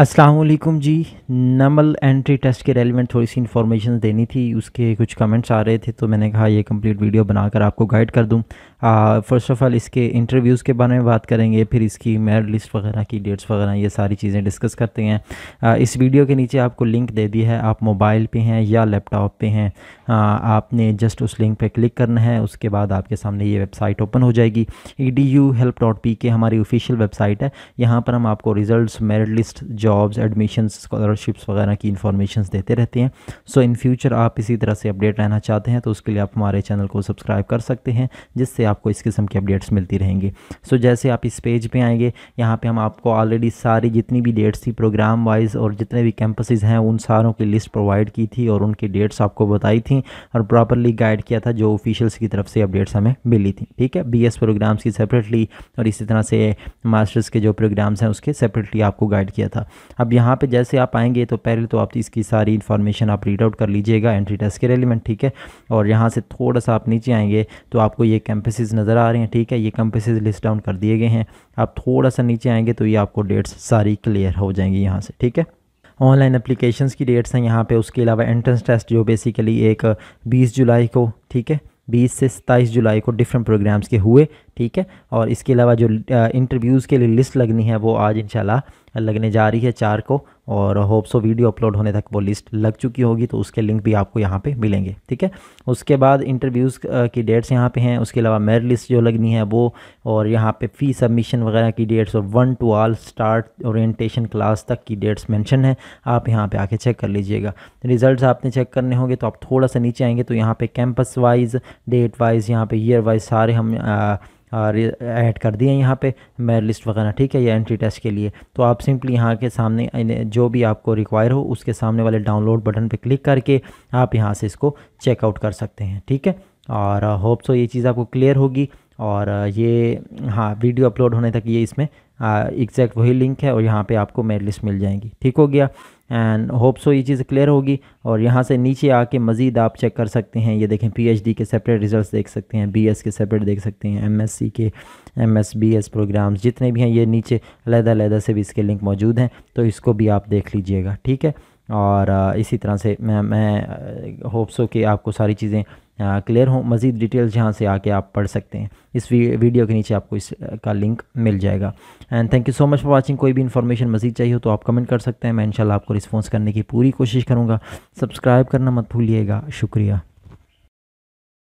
असलकुम जी Namal entry test के रेलिवेंट थोड़ी सी इन्फॉर्मेशन देनी थी उसके कुछ कमेंट्स आ रहे थे तो मैंने कहा ये कंप्लीट वीडियो बनाकर आपको गाइड कर दूँ फ़र्स्ट ऑफ़ ऑल इसके इंटरव्यूज़ के बारे में बात करेंगे फिर इसकी मेरिट लिस्ट वगैरह की डेट्स वगैरह ये सारी चीज़ें डिस्कस करते हैं आ, इस वीडियो के नीचे आपको लिंक दे दी है आप मोबाइल पर हैं या लैपटॉप पर हैं आ, आपने जस्ट उस लिंक पर क्लिक करना है उसके बाद आपके सामने ये वेबसाइट ओपन हो जाएगी E D U help dot P K हमारी ऑफिशियल वेबसाइट है यहाँ पर हम आपको result merit list jobs admission scholarships वगैरह की इन्फॉर्मेशन देते रहते हैं सो इन फ्यूचर आप इसी तरह से अपडेट रहना चाहते हैं तो उसके लिए आप हमारे चैनल को सब्सक्राइब कर सकते हैं जिससे आपको इस किस्म की अपडेट्स मिलती रहेंगी सो जैसे आप इस पेज पर आएंगे यहाँ पर हम आपको ऑलरेडी सारी जितनी भी डेट्स थी प्रोग्राम वाइज और जितने भी कैंपस हैं उन सारों की लिस्ट प्रोवाइड की थी और उनकी डेट्स आपको बताई थी और प्रॉपरली गाइड किया था जो ऑफिशियल्स की तरफ से अपडेट्स हमें मिली थी ठीक है बी प्रोग्राम्स की सेपरेटली और इसी तरह से मास्टर्स के जो प्रोग्राम्स हैं उसके सेपरेटली आपको गाइड किया था अब यहाँ पे जैसे आप आएंगे तो पहले तो आप इसकी सारी इन्फॉर्मेशन आप रीड आउट कर लीजिएगा एंट्री टेस्ट के रेलिमेंट ठीक है और यहाँ से थोड़ा सा आप नीचे आएंगे तो आपको ये कैंपसेज नज़र आ रहे हैं ठीक है ये कैंपसेज लिस्ट डाउन कर दिए गए हैं आप थोड़ा सा नीचे आएंगे तो ये आपको डेट्स सारी क्लियर हो जाएंगी यहाँ से ठीक है ऑनलाइन एप्लीकेशंस की डेट्स हैं यहाँ पे उसके अलावा एंट्रेंस टेस्ट जो बेसिकली एक 20 जुलाई को ठीक है 20 से 27 जुलाई को डिफरेंट प्रोग्राम्स के हुए ठीक है और इसके अलावा जो इंटरव्यूज़ के लिए लिस्ट लगनी है वो आज इंशाल्लाह लगने जा रही है चार को और होप सो वीडियो अपलोड होने तक वो लिस्ट लग चुकी होगी तो उसके लिंक भी आपको यहाँ पे मिलेंगे ठीक है उसके बाद इंटरव्यूज़ की डेट्स यहाँ पे हैं उसके अलावा मेरिट लिस्ट जो लगनी है वो और यहाँ पे फ़ी सबमिशन वगैरह की डेट्स और one to all start orientation class तक की डेट्स मैंशन है आप यहाँ पर आके चेक कर लीजिएगा रिज़ल्ट आपने चेक करने होंगे तो आप थोड़ा सा नीचे आएंगे तो यहाँ पर कैंपस वाइज डेट वाइज यहाँ पर ईयर वाइज सारे हम आ, ऐड कर दिए यहाँ पे मेर लिस्ट वगैरह ठीक है ये एंट्री टेस्ट के लिए तो आप सिंपली यहाँ के सामने जो भी आपको रिक्वायर हो उसके सामने वाले डाउनलोड बटन पर क्लिक करके आप यहाँ से इसको चेकआउट कर सकते हैं ठीक है और होप uh, सो ये चीज़ आपको क्लियर होगी और uh, ये हाँ वीडियो अपलोड होने तक ये इसमें एग्जैक्ट uh, वही लिंक है और यहाँ पर आपको मेरी लिस्ट मिल जाएगी ठीक हो गया एंड होप सो ये चीज़ क्लियर होगी और यहाँ से नीचे आके मज़ीद आप चेक कर सकते हैं ये देखें पीएचडी के सेपरेट रिजल्ट्स देख सकते हैं बीएस के सेपरेट देख सकते हैं एमएससी के एमएसबीएस प्रोग्राम्स जितने भी हैं ये नीचे अलहदा अलहदा से भी इसके लिंक मौजूद हैं तो इसको भी आप देख लीजिएगा ठीक है और इसी तरह से मैं मैं होप्स हो कि आपको सारी चीज़ें क्लियर हों मज़ीद डिटेल्स यहाँ से आके आप पढ़ सकते हैं इस वीडियो के नीचे आपको इसका लिंक मिल जाएगा and thank you so much for watching कोई भी इन्फॉर्मेशन मज़ीद चाहिए हो तो आप कमेंट कर सकते हैं मैं इंशाल्लाह आपको रिस्पॉन्स करने की पूरी कोशिश करूँगा सब्सक्राइब करना मत भूलिएगा शुक्रिया